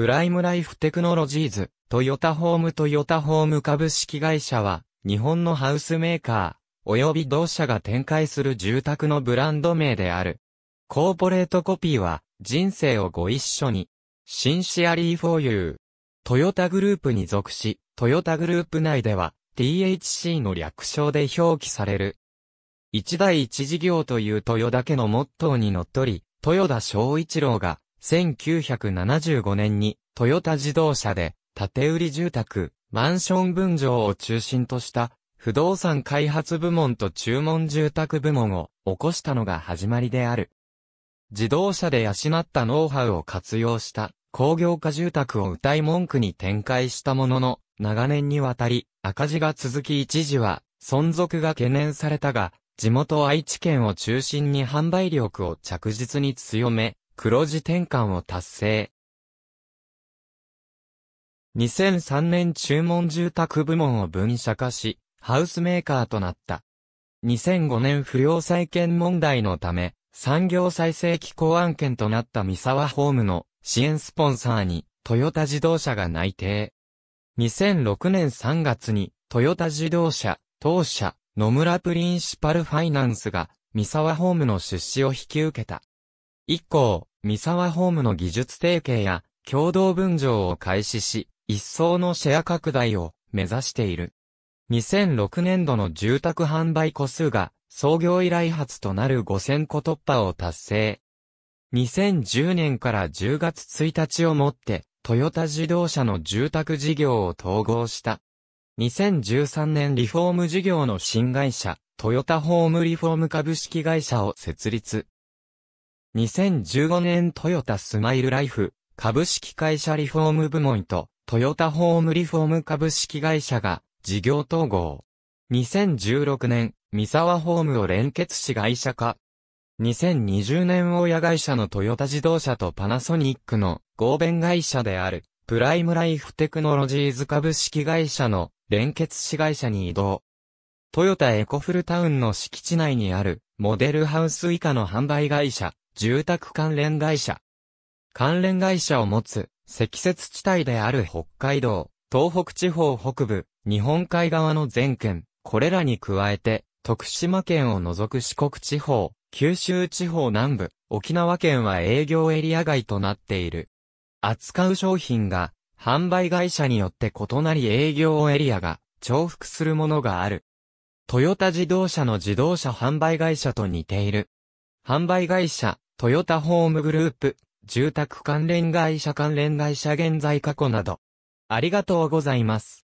プライムライフテクノロジーズ、トヨタホームトヨタホーム株式会社は、日本のハウスメーカー、及び同社が展開する住宅のブランド名である。コーポレートコピーは、人生をご一緒に。シンシアリー・フォーユー。トヨタグループに属し、トヨタグループ内では、THC の略称で表記される。一代一事業という豊田家のモットーにのっとり、豊田章一郎が、1975年にトヨタ自動車で、建売住宅、マンション分譲を中心とした、不動産開発部門と注文住宅部門を起こしたのが始まりである。自動車で養ったノウハウを活用した工業化住宅を謳い文句に展開したものの、長年にわたり赤字が続き一時は存続が懸念されたが、地元愛知県を中心に販売力を着実に強め、黒字転換を達成。2003年注文住宅部門を分社化し、ハウスメーカーとなった。2005年不良債権問題のため、産業再生機構案件となった三沢ホームの支援スポンサーにトヨタ自動車が内定。2006年3月にトヨタ自動車、当社、野村プリンシパルファイナンスが三沢ホームの出資を引き受けた。以降、三沢ホームの技術提携や共同分譲を開始し、一層のシェア拡大を目指している。2006年度の住宅販売個数が創業以来初となる5000個突破を達成。2010年から10月1日をもってトヨタ自動車の住宅事業を統合した。2013年リフォーム事業の新会社、トヨタホームリフォーム株式会社を設立。2015年トヨタスマイルライフ株式会社リフォーム部門とトヨタホームリフォーム株式会社が事業統合。2016年、三沢ホームを連結し会社化。2020年親会社のトヨタ自動車とパナソニックの合弁会社であるプライムライフテクノロジーズ株式会社の連結子会社に移動。トヨタエコフルタウンの敷地内にあるモデルハウス以下の販売会社、住宅関連会社。関連会社を持つ積雪地帯である北海道、東北地方北部、日本海側の全県、これらに加えて、徳島県を除く四国地方、九州地方南部、沖縄県は営業エリア外となっている。扱う商品が、販売会社によって異なり営業エリアが重複するものがある。トヨタ自動車の自動車販売会社と似ている。販売会社、トヨタホームグループ、住宅関連会社関連会社現在過去など。ありがとうございます。